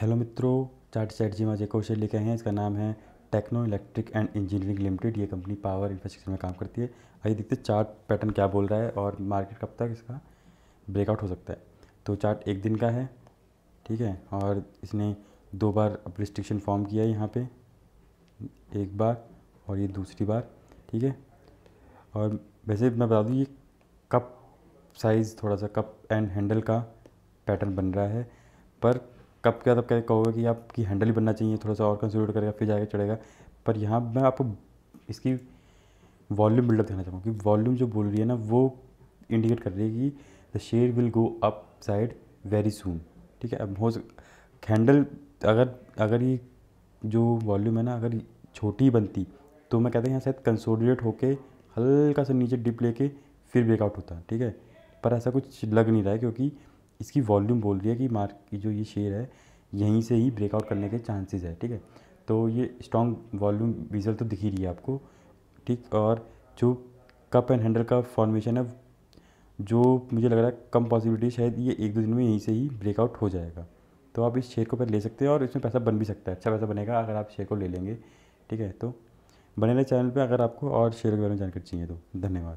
hello मित्रों chart Chatterjee माँ जय कौशल लेके आए हैं इसका नाम है Techno Electric and Engineering Limited ये कंपनी पावर इंफ्रास्ट्रक्चर में काम करती है आइए देखते हैं चार्ट पैटर्न क्या बोल रहा है और मार्केट कब तक इसका ब्रेकआउट हो सकता है तो चार्ट एक दिन का है ठीक है और इसने दो बार रिस्ट्रिक्शन फॉर्म किया है यहाँ पर एक बार और ये दूसरी बार ठीक है और वैसे मैं बता दूँ ये कप साइज़ थोड़ा सा कप एंड हैंडल का पैटर्न बन रहा है पर कब क्या तब क्या कहोगे कि आपकी हैंडल ही बनना चाहिए थोड़ा सा और कंसिडर करेगा फिर जाएगा चढ़ेगा पर यहाँ मैं आपको इसकी वॉल्यूम बिल्डअप देना चाहूँगा कि वॉल्यूम जो बोल रही है ना वो इंडिकेट कर रही है कि the share will go up side very soon ठीक है अब हो हैंडल अगर अगर ये जो वॉल्यूम है ना अगर छोटी बनती तो मैं कहता हूँ यहाँ शायद कंसोलिडेट होके हल्का सा नीचे डिप लेके फिर ब्रेकआउट होता ठीक है पर ऐसा कुछ लग नहीं रहा है क्योंकि इसकी वॉल्यूम बोल रही है कि मार्क जो ये शेयर है यहीं से ही ब्रेकआउट करने के चांसेस है ठीक है तो ये स्ट्रॉन्ग वॉल्यूम विजल तो दिख ही रही है आपको ठीक और जो कप एंड हैंडल का फॉर्मेशन है जो मुझे लग रहा है कम पॉसिबिलिटी शायद ये एक दो दिन में यहीं से ही ब्रेकआउट हो जाएगा तो आप इस शेयर को पहले ले सकते हैं और इसमें पैसा बन भी सकता है अच्छा पैसा बनेगा अगर आप शेयर को ले लेंगे ठीक है तो बने रहे चैनल पे अगर आपको और शेयर के बारे में जानकारी चाहिए तो धन्यवाद